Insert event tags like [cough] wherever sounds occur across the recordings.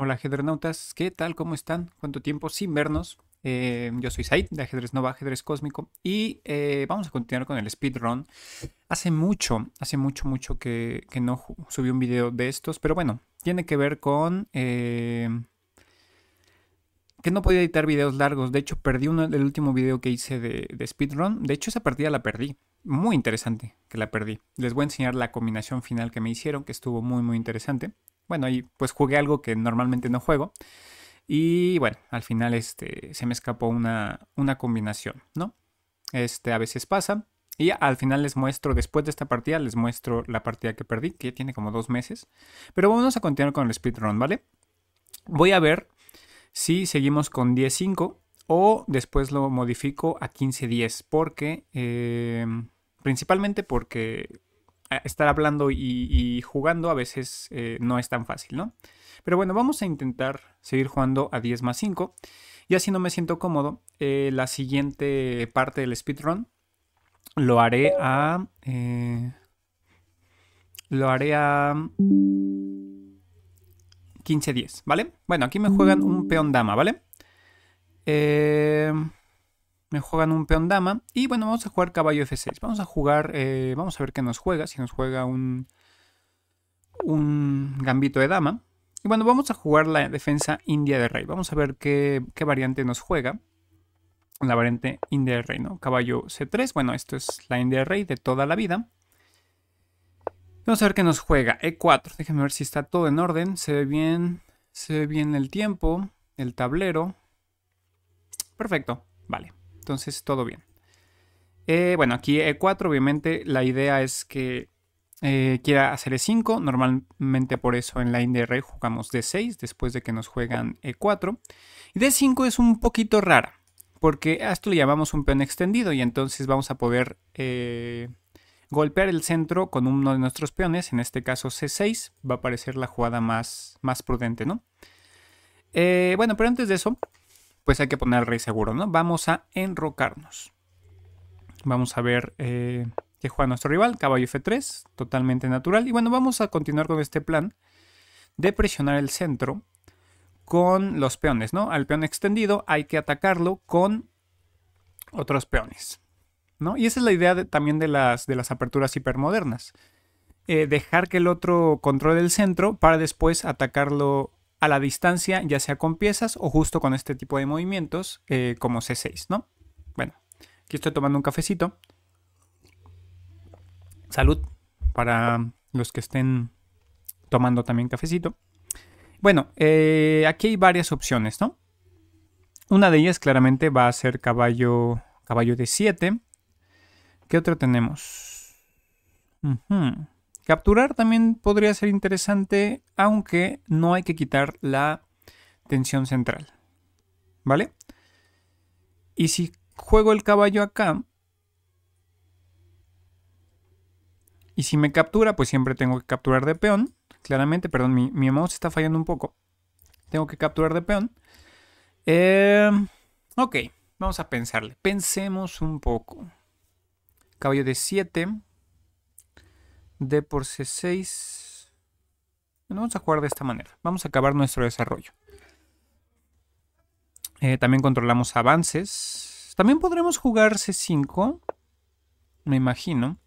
Hola ajedrenautas, ¿qué tal? ¿Cómo están? ¿Cuánto tiempo sin vernos? Eh, yo soy Said de Ajedrez Nova, Ajedrez Cósmico y eh, vamos a continuar con el speedrun. Hace mucho, hace mucho, mucho que, no subí un video de estos, pero bueno, tiene que ver con eh, que no podía editar videos largos. De hecho, perdí uno, el último video que hice de, de speedrun. De hecho, esa partida la perdí. Muy interesante que la perdí. Les voy a enseñar la combinación final que me hicieron, que estuvo muy, muy interesante bueno, y pues jugué algo que normalmente no juego. Y bueno, al final este, se me escapó una, una combinación, ¿no? Este, a veces pasa. Y al final les muestro, después de esta partida, les muestro la partida que perdí, que tiene como dos meses. Pero vamos a continuar con el speedrun, ¿vale? Voy a ver si seguimos con 10.5 o después lo modifico a 15.10. Porque, eh, principalmente porque estar hablando y, jugando a veces eh, no es tan fácil, ¿no? Pero bueno, vamos a intentar seguir jugando a 10 más 5. Y así no me siento cómodo, eh, la siguiente parte del speedrun lo haré a... Eh, lo haré a... 15-10, ¿vale? Bueno, aquí me juegan un peón dama, ¿vale? Eh me juegan un peón dama. Y bueno, vamos a jugar caballo f6. Vamos a jugar, eh, vamos a ver qué nos juega. Si nos juega un, un gambito de dama. Y bueno, vamos a jugar la defensa india de rey. Vamos a ver qué, qué variante nos juega. La variante india de rey, ¿no? Caballo c3. Bueno, esto es la india de rey de toda la vida. Vamos a ver qué nos juega. E4. Déjenme ver si está todo en orden. Se ve bien. Se ve bien el tiempo. El tablero. Perfecto. Vale. Entonces, todo bien. Eh, bueno, aquí E4, obviamente, la idea es que eh, quiera hacer E5. Normalmente por eso en la de jugamos D6 después de que nos juegan E4. Y D5 es un poquito rara, porque a esto le llamamos un peón extendido y entonces vamos a poder eh, golpear el centro con uno de nuestros peones, en este caso C6, va a parecer la jugada más, más prudente, ¿no? bueno, pero antes de eso, pues hay que poner rey seguro, ¿no? Vamos a enrocarnos. Vamos a ver eh, qué juega nuestro rival, caballo F3, totalmente natural. Y bueno, vamos a continuar con este plan de presionar el centro con los peones, ¿no? Al peón extendido hay que atacarlo con otros peones, ¿no? Y esa es la idea también de las, de las aperturas hipermodernas. Eh, dejar que el otro controle el centro para después atacarlo a la distancia, ya sea con piezas o justo con este tipo de movimientos eh, como C6, ¿no? Bueno, aquí estoy tomando un cafecito. Salud para los que estén tomando también cafecito. Bueno, eh, aquí hay varias opciones, ¿no? Una de ellas claramente va a ser caballo, caballo de 7. ¿Qué otra tenemos? Capturar también podría ser interesante, aunque no hay que quitar la tensión central. ¿Vale? Y si juego el caballo acá, y si me captura, pues siempre tengo que capturar de peón. Claramente, perdón, mi, mi mouse está fallando un poco. Tengo que capturar de peón. Em, ok, vamos a pensarle. Pensemos un poco. Caballo de 7. D por C6. Bueno, vamos a jugar de esta manera. Vamos a acabar nuestro desarrollo. Eh, también controlamos avances. También podremos jugar C5. Me imagino.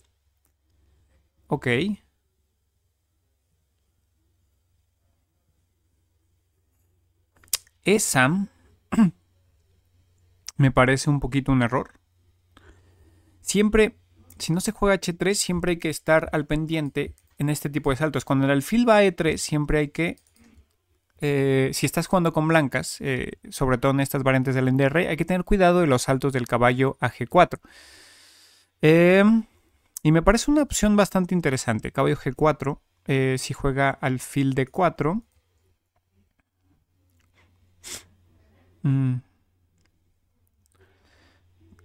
Ok. Esa [clears throat] me parece un poquito un error. Siempre si no se juega H3 siempre hay que estar al pendiente en este tipo de saltos. Cuando el alfil va a e E3 siempre hay que... Eh, si estás jugando con blancas, eh, sobre todo en estas variantes del NDR, hay que tener cuidado de los saltos del caballo a G4. Em, y me parece una opción bastante interesante. Caballo G4, eh, si juega alfil D4. Mm.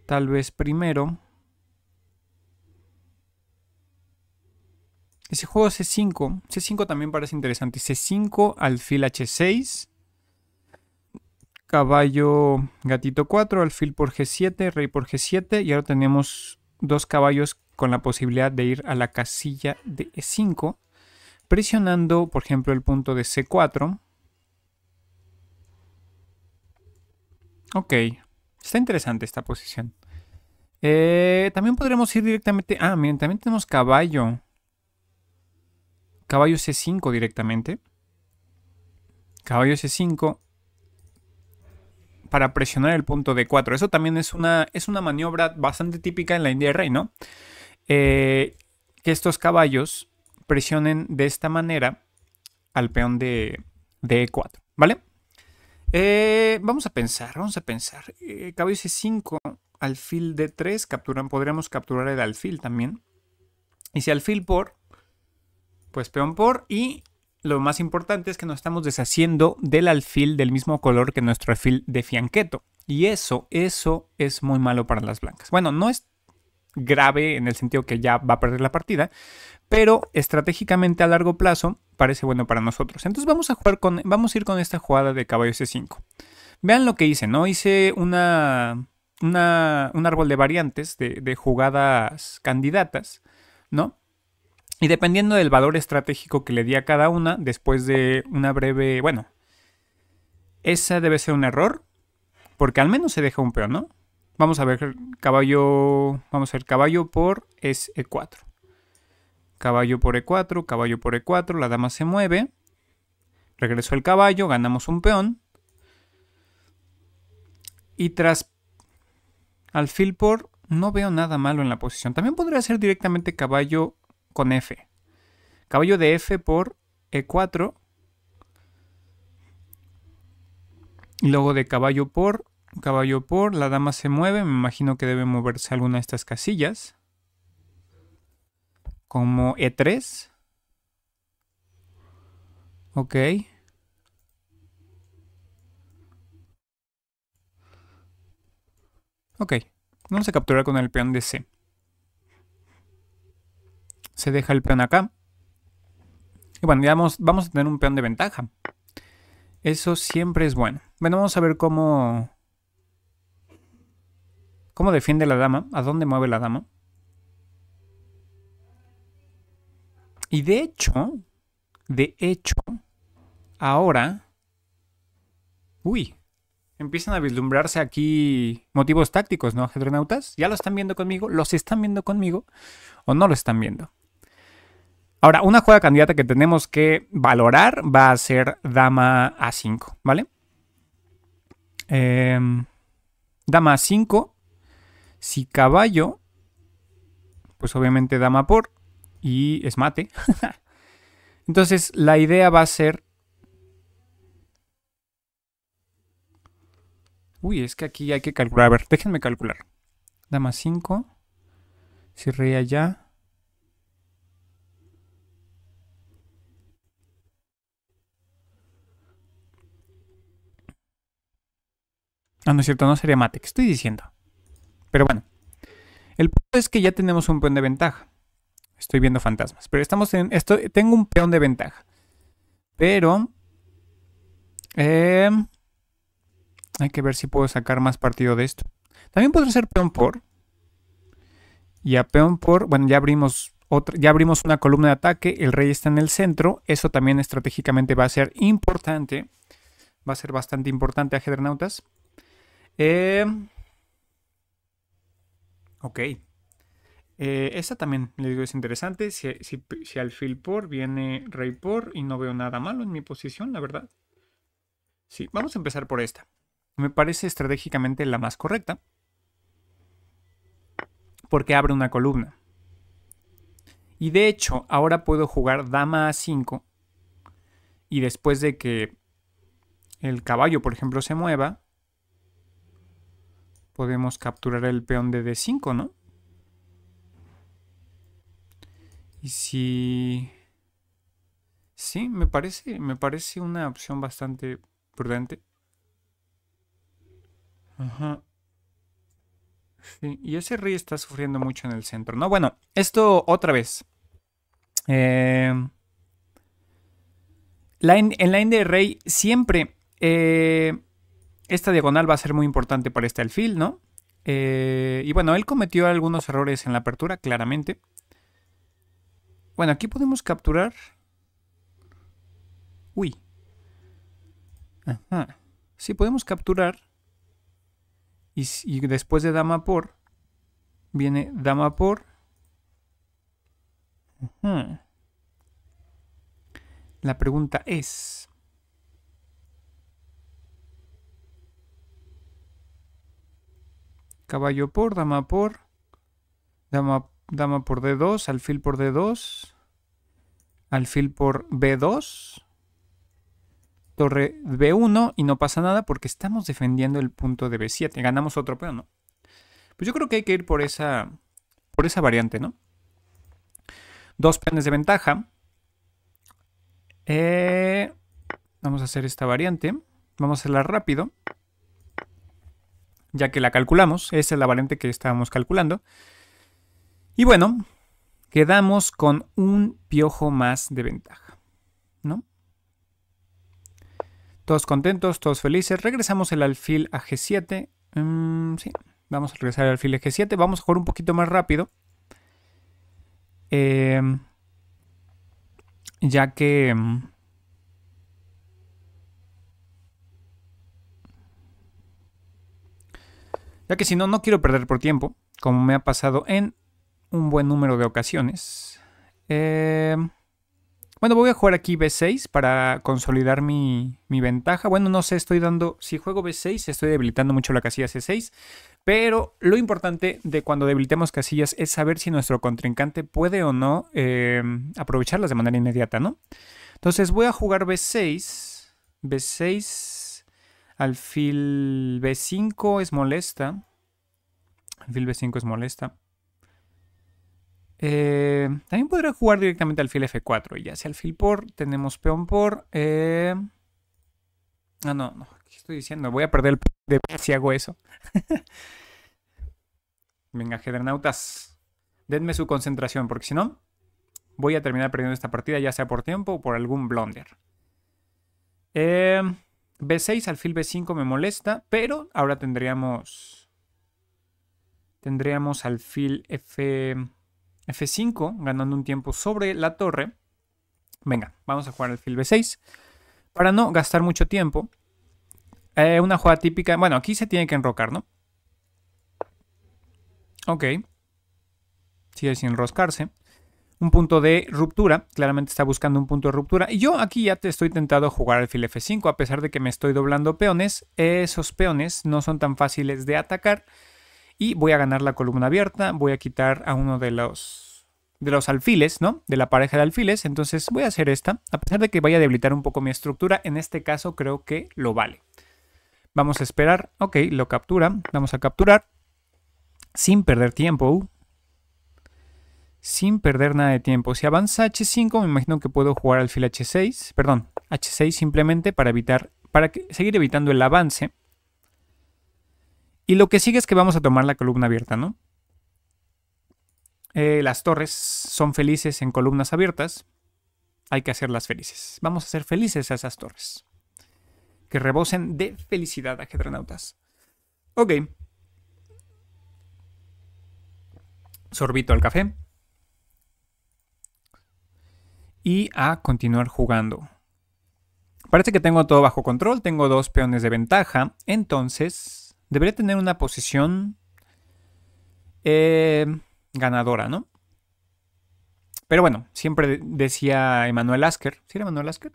Tal vez primero Ese juego C5. C5 también parece interesante. C5, alfil H6. Caballo gatito 4, alfil por G7, rey por G7. Y ahora tenemos dos caballos con la posibilidad de ir a la casilla de E5. Presionando, por ejemplo, el punto de C4. Ok. Está interesante esta posición. Eh, también podremos ir directamente... Ah, miren, también tenemos caballo caballo C5 directamente. Caballo C5 para presionar el punto D4. Eso también es una, es una maniobra bastante típica en la India de Rey, ¿no? Eh, que estos caballos presionen de esta manera al peón de, E4, e ¿vale? Eh, vamos a pensar, vamos a pensar. Eh, caballo C5, alfil D3, capturan, podríamos capturar el alfil también. Y si alfil por pues peón por y lo más importante es que nos estamos deshaciendo del alfil del mismo color que nuestro alfil de fianqueto. Y eso, eso es muy malo para las blancas. Bueno, no es grave en el sentido que ya va a perder la partida, pero estratégicamente a largo plazo parece bueno para nosotros. Entonces vamos a jugar con, vamos a ir con esta jugada de caballo C5. Vean lo que hice, ¿no? Hice una, una un árbol de variantes, de, de jugadas candidatas, ¿no? Y dependiendo del valor estratégico que le di a cada una, después de una breve... Bueno, esa debe ser un error, porque al menos se deja un peón, ¿no? Vamos a ver caballo... Vamos a ver caballo por es E4. Caballo por E4, caballo por E4, la dama se mueve. Regresó el caballo, ganamos un peón. Y tras alfil por... No veo nada malo en la posición. También podría ser directamente caballo con F. Caballo de F por E4. Y luego de caballo por, caballo por, la dama se mueve, me imagino que debe moverse alguna de estas casillas. Como E3. Ok. Ok. Vamos a capturar con el peón de C se deja el peón acá. Y bueno, ya vamos, a tener un peón de ventaja. Eso siempre es bueno. Bueno, vamos a ver cómo... ¿Cómo defiende la dama? ¿A dónde mueve la dama? Y de hecho, de hecho, ahora... Uy, empiezan a vislumbrarse aquí motivos tácticos, ¿no, ajedronautas? ¿Ya lo están viendo conmigo? ¿Los están viendo conmigo? ¿O no lo están viendo? Ahora, una jugada candidata que tenemos que valorar va a ser dama a5, ¿vale? Em, dama a5. Si caballo, pues obviamente dama por y es mate. [laughs] Entonces, la idea va a ser... Uy, es que aquí hay que calcular. A ver, déjenme calcular. Dama 5. Si rey allá. No, no es cierto, no sería mate, estoy diciendo? Pero bueno, el punto es que ya tenemos un peón de ventaja. Estoy viendo fantasmas, pero estamos en esto. Tengo un peón de ventaja, pero eh, hay que ver si puedo sacar más partido de esto. También podría ser peón por y a peón por. Bueno, ya abrimos otra, ya abrimos una columna de ataque. El rey está en el centro. Eso también estratégicamente va a ser importante. Va a ser bastante importante, Hedernautas. Em, ok. Eh, esta también, les digo, es interesante. Si, al fil por viene rey por y no veo nada malo en mi posición, la verdad. Sí, vamos a empezar por esta. Me parece estratégicamente la más correcta. Porque abre una columna. Y de hecho, ahora puedo jugar dama a 5. Y después de que el caballo, por ejemplo, se mueva, podemos capturar el peón de d5, ¿no? Y si... Sí, me parece, me parece una opción bastante prudente. Ajá. Sí, y ese rey está sufriendo mucho en el centro, ¿no? Bueno, esto otra vez. Eh, la en, la de rey siempre eh, esta diagonal va a ser muy importante para este alfil, ¿no? Eh, y bueno, él cometió algunos errores en la apertura, claramente. Bueno, aquí podemos capturar... Uy. Sí, podemos capturar. Y, después de dama por... Viene dama por... La pregunta es... caballo por, dama por, dama, por D2, alfil por D2, alfil por B2, torre B1 y no pasa nada porque estamos defendiendo el punto de B7. Ganamos otro peón, ¿no? Pues yo creo que hay que ir por esa, por esa variante, ¿no? Dos peones de ventaja. Eh, vamos a hacer esta variante. Vamos a hacerla rápido ya que la calculamos, esa es la variante que estábamos calculando. Y bueno, quedamos con un piojo más de ventaja, ¿no? Todos contentos, todos felices. Regresamos el alfil a G7. Mm, sí, vamos a regresar al alfil a G7. Vamos a jugar un poquito más rápido. Eh, ya que... Mm, ya que si no, no quiero perder por tiempo, como me ha pasado en un buen número de ocasiones. Em, bueno, voy a jugar aquí B6 para consolidar mi, ventaja. Bueno, no sé, estoy dando... Si juego B6, estoy debilitando mucho la casilla C6. Pero lo importante de cuando debilitemos casillas es saber si nuestro contrincante puede o no em, aprovecharlas de manera inmediata, ¿no? Entonces voy a jugar B6. B6... Alfil B5 es molesta. Alfil B5 es molesta. Eh, también podría jugar directamente alfil F4. Y ya sea alfil por, tenemos peón por. Eh, ah, no, no. ¿Qué estoy diciendo? Voy a perder el de si hago eso. [laughs] Venga, nautas, Denme su concentración, porque si no, voy a terminar perdiendo esta partida, ya sea por tiempo o por algún blunder. Eh, B6, alfil B5 me molesta, pero ahora tendríamos... Tendríamos alfil F, F5 ganando un tiempo sobre la torre. Venga, vamos a jugar alfil B6. Para no gastar mucho tiempo. Eh, una jugada típica... Bueno, aquí se tiene que enrocar, ¿no? Ok. Sigue sin enroscarse un punto de ruptura, claramente está buscando un punto de ruptura. Y yo aquí ya te estoy tentado a jugar alfil f5, a pesar de que me estoy doblando peones, esos peones no son tan fáciles de atacar. Y voy a ganar la columna abierta, voy a quitar a uno de los, de los alfiles, ¿no? De la pareja de alfiles, entonces voy a hacer esta, a pesar de que vaya a debilitar un poco mi estructura, en este caso creo que lo vale. Vamos a esperar, ok, lo captura, vamos a capturar, sin perder tiempo, sin perder nada de tiempo. Si avanza H5, me imagino que puedo jugar al fil H6, perdón, H6 simplemente para evitar, para seguir evitando el avance. Y lo que sigue es que vamos a tomar la columna abierta, ¿no? Eh, las torres son felices en columnas abiertas. Hay que hacerlas felices. Vamos a hacer felices a esas torres. Que rebosen de felicidad, ajedrenautas. Ok. Sorbito al café y a continuar jugando. Parece que tengo todo bajo control, tengo dos peones de ventaja, entonces debería tener una posición eh, ganadora, ¿no? Pero bueno, siempre decía Emanuel Asker, ¿sí era Emanuel Asker?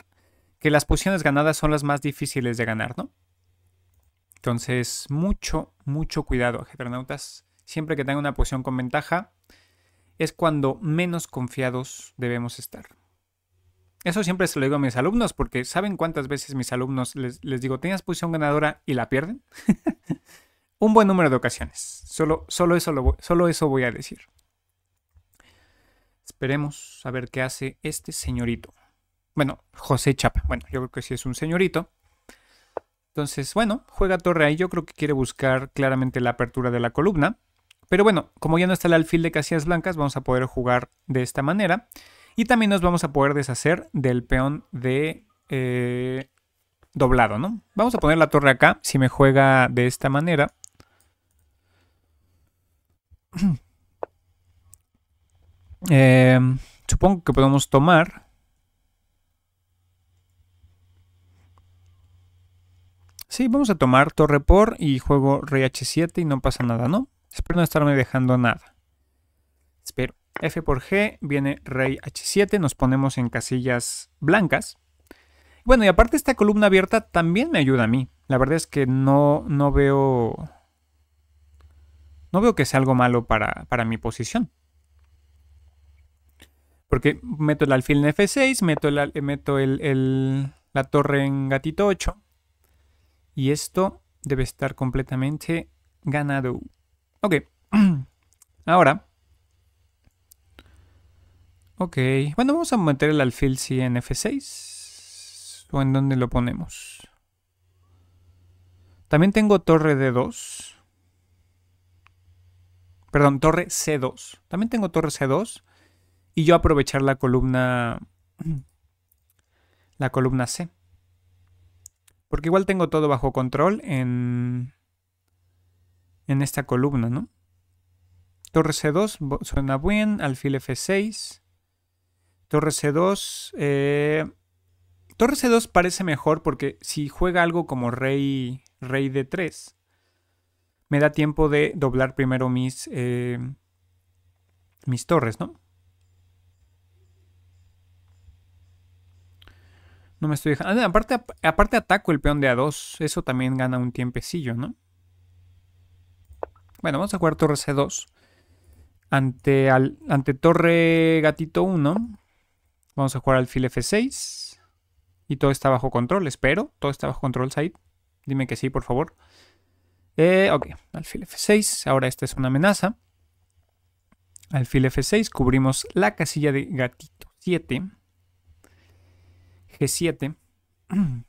Que las posiciones ganadas son las más difíciles de ganar, ¿no? Entonces, mucho, mucho cuidado, ajetronautas. Siempre que tenga una posición con ventaja, es cuando menos confiados debemos estar. Eso siempre se lo digo a mis alumnos porque ¿saben cuántas veces mis alumnos les, digo, tenías posición ganadora y la pierden? [laughs] Un buen número de ocasiones. Solo, solo, eso solo eso voy a decir. Esperemos a ver qué hace este señorito. Bueno, José Chapa. Bueno, yo creo que sí es un señorito. Entonces, bueno, juega torre ahí. Yo creo que quiere buscar claramente la apertura de la columna. Pero bueno, como ya no está el alfil de casillas blancas, vamos a poder jugar de esta manera. Y también nos vamos a poder deshacer del peón de eh, doblado, ¿no? Vamos a poner la torre acá, si me juega de esta manera. [clears throat] Em, supongo que podemos tomar. Sí, vamos a tomar torre por y juego rey h7 y no pasa nada, ¿no? Espero no estarme dejando nada. Espero. F por G, viene rey H7, nos ponemos en casillas blancas. Bueno, y aparte esta columna abierta también me ayuda a mí. La verdad es que no, no veo... No veo que sea algo malo para, mi posición. Porque meto el alfil en F6, meto, el, meto el, la torre en gatito 8. Y esto debe estar completamente ganado. Ok. [clears throat] Ahora, Ok, bueno, vamos a meter el alfil si en F6. ¿O en dónde lo ponemos? También tengo torre D2. Perdón, torre C2. También tengo torre C2. Y yo aprovechar la columna... [clears throat] La columna C. Porque igual tengo todo bajo control en... En esta columna, ¿no? Torre C2 suena buen. Alfil F6. Torre C2. Eh, torre C2 parece mejor porque si juega algo como rey, rey D3, me da tiempo de doblar primero mis, eh, mis torres, ¿no? No me estoy dejando. Ah, aparte, aparte ataco el peón de A2. Eso también gana un tiempecillo, ¿no? Bueno, vamos a jugar torre C2. Ante, al, ante torre gatito 1. Vamos a jugar alfil f6. Y todo está bajo control, espero. Todo está bajo control, Said. Dime que sí, por favor. Eh, ok, alfil f6. Ahora esta es una amenaza. Alfil f6. Cubrimos la casilla de gatito 7. G7. [clears throat]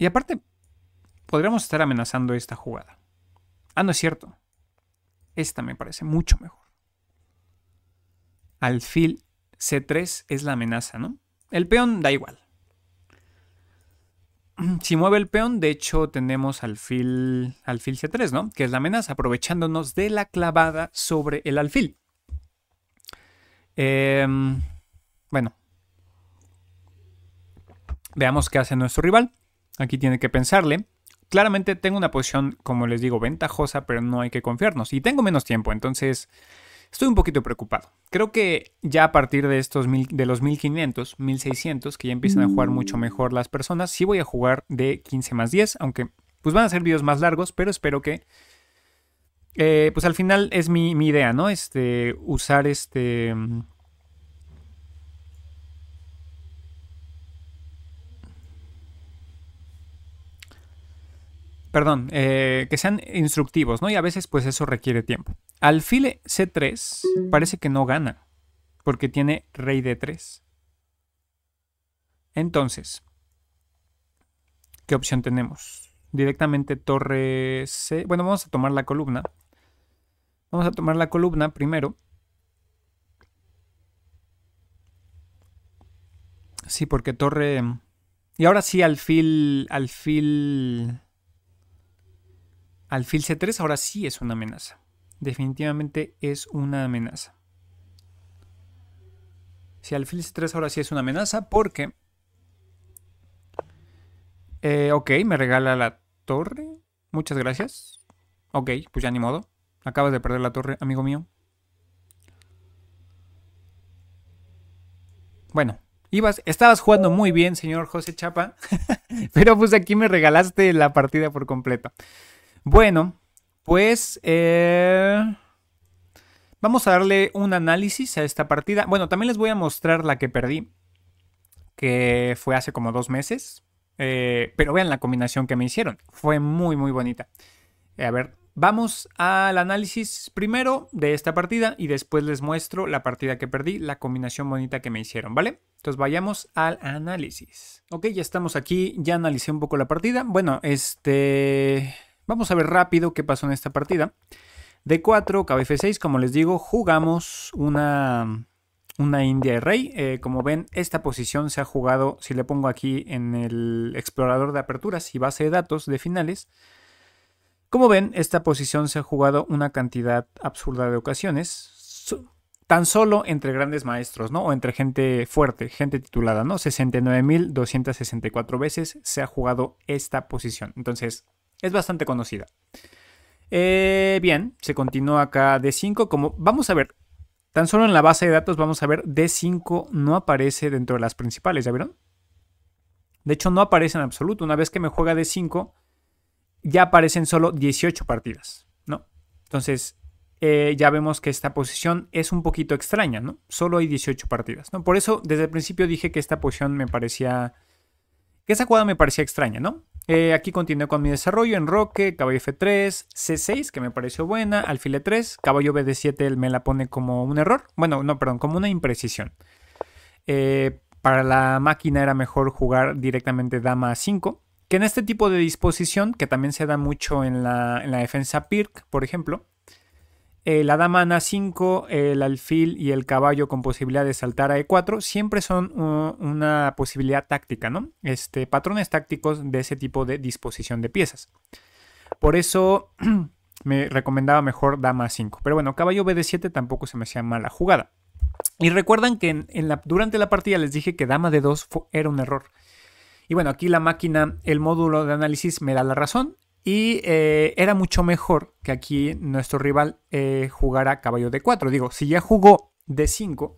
Y aparte, podríamos estar amenazando esta jugada. Ah, no es cierto. Esta me parece mucho mejor alfil C3 es la amenaza, ¿no? El peón da igual. [clears throat] Si mueve el peón, de hecho tenemos alfil, alfil C3, ¿no? Que es la amenaza, aprovechándonos de la clavada sobre el alfil. Em, bueno. Veamos qué hace nuestro rival. Aquí tiene que pensarle. Claramente tengo una posición, como les digo, ventajosa, pero no hay que confiarnos. Y tengo menos tiempo, entonces Estoy un poquito preocupado. Creo que ya a partir de estos de los 1500, 1600, que ya empiezan a jugar mucho mejor las personas, sí voy a jugar de 15 más 10, aunque pues van a ser videos más largos, pero espero que eh, pues al final es mi, mi idea, ¿no? Este, usar este, mm, perdón, eh, que sean instructivos, ¿no? Y a veces pues eso requiere tiempo. Alfil C3 parece que no gana, porque tiene rey D3. Entonces, ¿qué opción tenemos? Directamente torre C. Bueno, vamos a tomar la columna. Vamos a tomar la columna primero. Sí, porque torre... Y ahora sí, alfil... Alfil alfil C3 ahora sí es una amenaza. Definitivamente es una amenaza. Si alfil C3 ahora sí es una amenaza porque... qué? Eh, ok, me regala la torre. Muchas gracias. Ok, pues ya ni modo. Acabas de perder la torre, amigo mío. Bueno, ibas, estabas jugando muy bien, señor José Chapa, [laughs] pero pues aquí me regalaste la partida por completo. Bueno, pues eh, vamos a darle un análisis a esta partida. Bueno, también les voy a mostrar la que perdí, que fue hace como dos meses. Eh, pero vean la combinación que me hicieron. Fue muy, muy bonita. Eh, a ver, vamos al análisis primero de esta partida y después les muestro la partida que perdí, la combinación bonita que me hicieron, ¿vale? Entonces vayamos al análisis. Ok, ya estamos aquí, ya analicé un poco la partida. Bueno, este... Vamos a ver rápido qué pasó en esta partida. D4, KBF6, como les digo, jugamos una, una India de Rey. Eh, como ven, esta posición se ha jugado, si le pongo aquí en el explorador de aperturas y base de datos de finales, como ven, esta posición se ha jugado una cantidad absurda de ocasiones, tan solo entre grandes maestros, ¿no? O entre gente fuerte, gente titulada, ¿no? 69.264 veces se ha jugado esta posición. Entonces, es bastante conocida. Eh, bien, se continúa acá D5. Como vamos a ver, tan solo en la base de datos vamos a ver D5 no aparece dentro de las principales, ¿ya vieron? De hecho, no aparece en absoluto. Una vez que me juega D5, ya aparecen solo 18 partidas, ¿no? Entonces, eh, ya vemos que esta posición es un poquito extraña, ¿no? Solo hay 18 partidas, ¿no? Por eso, desde el principio dije que esta posición me parecía esa jugada me parecía extraña, ¿no? Eh, aquí continué con mi desarrollo, Roque, caballo F3, C6, que me pareció buena, alfil 3 caballo BD7 él me la pone como un error, bueno, no, perdón, como una imprecisión. Eh, para la máquina era mejor jugar directamente dama 5, que en este tipo de disposición, que también se da mucho en la, en la defensa PIRC, por ejemplo, eh, la dama a 5, el alfil y el caballo con posibilidad de saltar a e4 siempre son una posibilidad táctica, ¿no? Este, patrones tácticos de ese tipo de disposición de piezas. Por eso [clears throat] me recomendaba mejor dama a 5. Pero bueno, caballo bd7 tampoco se me hacía mala jugada. Y recuerdan que durante la partida les dije que dama d 2 era un error. Y bueno, aquí la máquina, el módulo de análisis me da la razón. Y eh, era mucho mejor que aquí nuestro rival eh, jugara caballo de 4. Digo, si ya jugó de 5,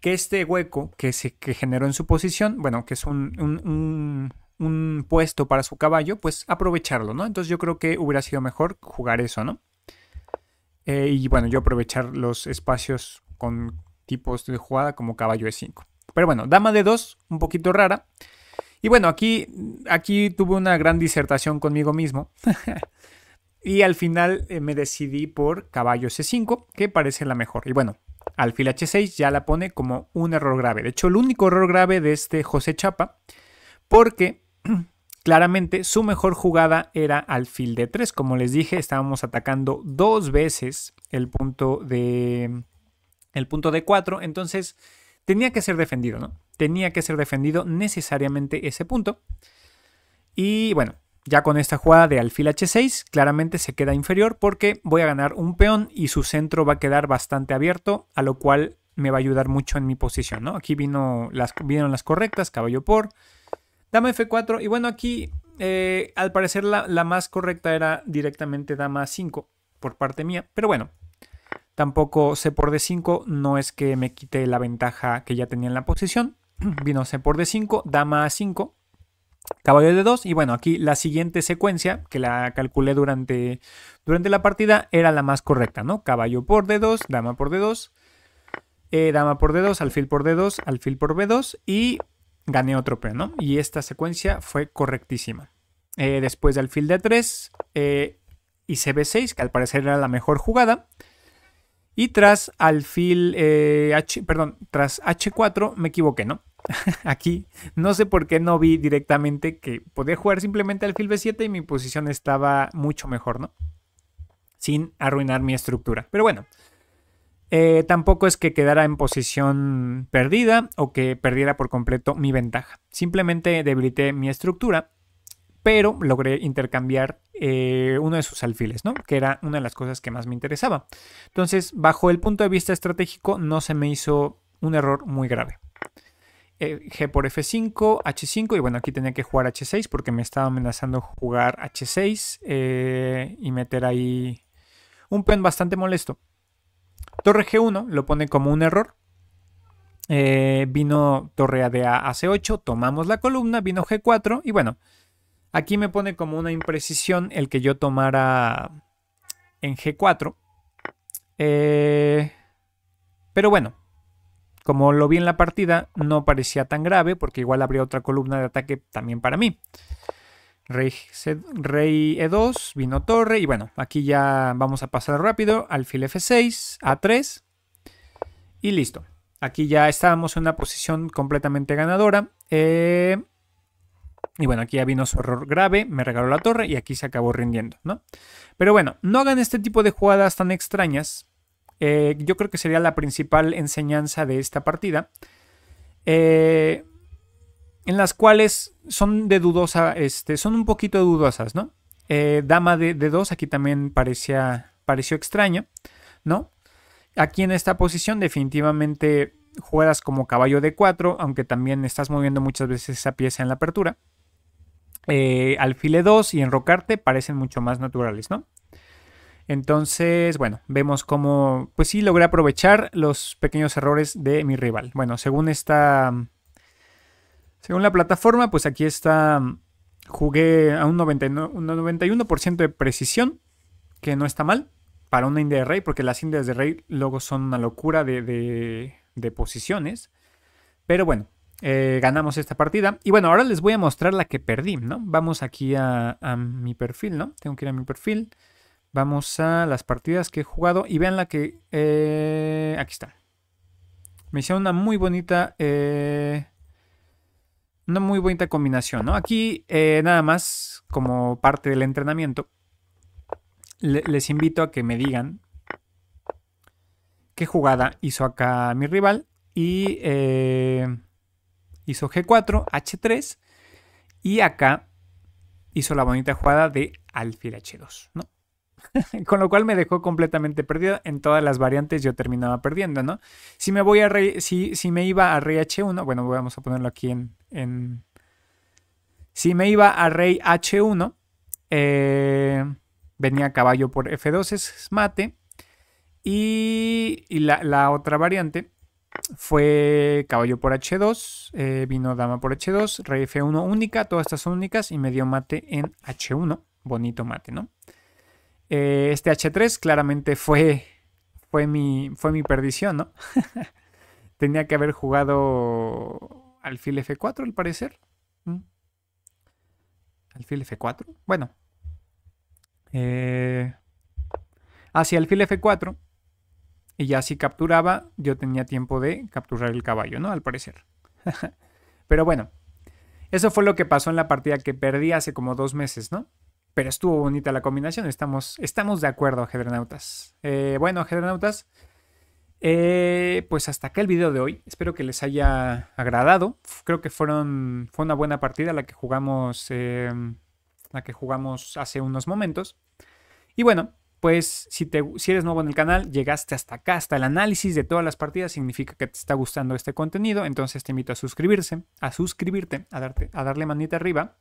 que este hueco que se que generó en su posición, bueno, que es un, puesto para su caballo, pues aprovecharlo, ¿no? Entonces yo creo que hubiera sido mejor jugar eso, ¿no? Eh, y bueno, yo aprovechar los espacios con tipos de jugada como caballo de 5. Pero bueno, dama de 2, un poquito rara. Y bueno, aquí, aquí tuve una gran disertación conmigo mismo. [laughs] y al final eh, me decidí por caballo C5, que parece la mejor. Y bueno, alfil H6 ya la pone como un error grave. De hecho, el único error grave de este José Chapa, porque [clears throat] claramente su mejor jugada era alfil D3. Como les dije, estábamos atacando dos veces el punto de el punto D4, entonces tenía que ser defendido, ¿no? tenía que ser defendido necesariamente ese punto. Y bueno, ya con esta jugada de alfil h6, claramente se queda inferior porque voy a ganar un peón y su centro va a quedar bastante abierto, a lo cual me va a ayudar mucho en mi posición, ¿no? Aquí vino las, vinieron las correctas, caballo por, dama f4, y bueno, aquí eh, al parecer la, la, más correcta era directamente dama 5 por parte mía, pero bueno, tampoco sé por d5 no es que me quite la ventaja que ya tenía en la posición, [clears throat] vino C por D5, dama A5, caballo d 2 y bueno, aquí la siguiente secuencia que la calculé durante, durante la partida era la más correcta, ¿no? Caballo por D2, dama por D2, eh, dama por D2, alfil por D2, alfil por B2 y gané otro peón, ¿no? Y esta secuencia fue correctísima. Eh, después de alfil D3 eh, y CB6, que al parecer era la mejor jugada. Y tras alfil, eh, H, perdón, tras H4 me equivoqué, ¿no? [laughs] aquí no sé por qué no vi directamente que podía jugar simplemente alfil b7 y mi posición estaba mucho mejor, ¿no? Sin arruinar mi estructura. Pero bueno, eh, tampoco es que quedara en posición perdida o que perdiera por completo mi ventaja. Simplemente debilité mi estructura, pero logré intercambiar eh, uno de sus alfiles, ¿no? Que era una de las cosas que más me interesaba. Entonces, bajo el punto de vista estratégico, no se me hizo un error muy grave. Eh, G por F5, H5 y bueno, aquí tenía que jugar H6 porque me estaba amenazando jugar H6 eh, y meter ahí un pen bastante molesto. Torre G1 lo pone como un error. Eh, vino torre ADA a C8, tomamos la columna, vino G4 y bueno, aquí me pone como una imprecisión el que yo tomara en G4. pero bueno, como lo vi en la partida, no parecía tan grave porque igual habría otra columna de ataque también para mí. Rey, rey E2, vino torre y bueno, aquí ya vamos a pasar rápido. Alfil F6, A3 y listo. Aquí ya estábamos en una posición completamente ganadora. Eh, y bueno, aquí ya vino su error grave, me regaló la torre y aquí se acabó rindiendo, ¿no? Pero bueno, no hagan este tipo de jugadas tan extrañas eh, yo creo que sería la principal enseñanza de esta partida. Eh, en las cuales son de dudosa, este, son un poquito dudosas, ¿no? Eh, dama de, de, dos aquí también parecía, pareció extraño, ¿no? Aquí en esta posición definitivamente juegas como caballo de 4, aunque también estás moviendo muchas veces esa pieza en la apertura. alfile 2 y enrocarte parecen mucho más naturales, ¿no? Entonces, bueno, vemos cómo, pues sí, logré aprovechar los pequeños errores de mi rival. Bueno, según esta, según la plataforma, pues aquí está, jugué a un, 91% de precisión, que no está mal para una India de Rey, porque las Indias de Rey luego son una locura de, de, posiciones. Pero bueno, eh, ganamos esta partida. Y bueno, ahora les voy a mostrar la que perdí, ¿no? Vamos aquí a, a mi perfil, ¿no? Tengo que ir a mi perfil. Vamos a las partidas que he jugado y vean la que... Eh, aquí está. Me hicieron una muy bonita... Eh, una muy bonita combinación, ¿no? Aquí eh, nada más como parte del entrenamiento. les invito a que me digan qué jugada hizo acá mi rival. Y hizo G4, H3. Y acá hizo la bonita jugada de alfil H2, ¿no? [laughs] Con lo cual me dejó completamente perdido. En todas las variantes yo terminaba perdiendo, ¿no? Si me voy a si, me iba a rey h1, bueno, vamos a ponerlo aquí en. si me iba a rey h1, eh, venía caballo por f2, es mate. Y, la, otra variante fue caballo por h2, eh, vino dama por h2, rey f1 única, todas estas son únicas y me dio mate en h1. Bonito mate, ¿no? Eh, este H3 claramente fue, fue, mi, fue mi perdición, ¿no? [laughs] Tenía que haber jugado alfil F4 al parecer. ¿Mm? Alfil F4. Bueno. hacia eh, ah, alfil F4. Y ya si capturaba, yo tenía tiempo de capturar el caballo, ¿no? Al parecer. [laughs] Pero bueno, eso fue lo que pasó en la partida que perdí hace como dos meses, ¿no? Pero estuvo bonita la combinación, estamos, estamos de acuerdo, ajedrenautas. Eh, bueno, ajedrenautas. Eh, pues hasta acá el video de hoy. Espero que les haya agradado. Creo que fueron, fue una buena partida la que jugamos, em, la que jugamos hace unos momentos. Y bueno, pues si, te, si eres nuevo en el canal, llegaste hasta acá, hasta el análisis de todas las partidas, significa que te está gustando este contenido. Entonces te invito a suscribirse, a suscribirte, a, a darle manita arriba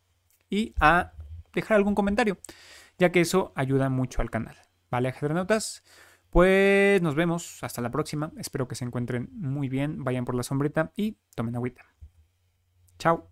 y a dejar algún comentario, ya que eso ayuda mucho al canal. ¿Vale, notas Pues nos vemos hasta la próxima. Espero que se encuentren muy bien, vayan por la sombrita y tomen agüita. Chao.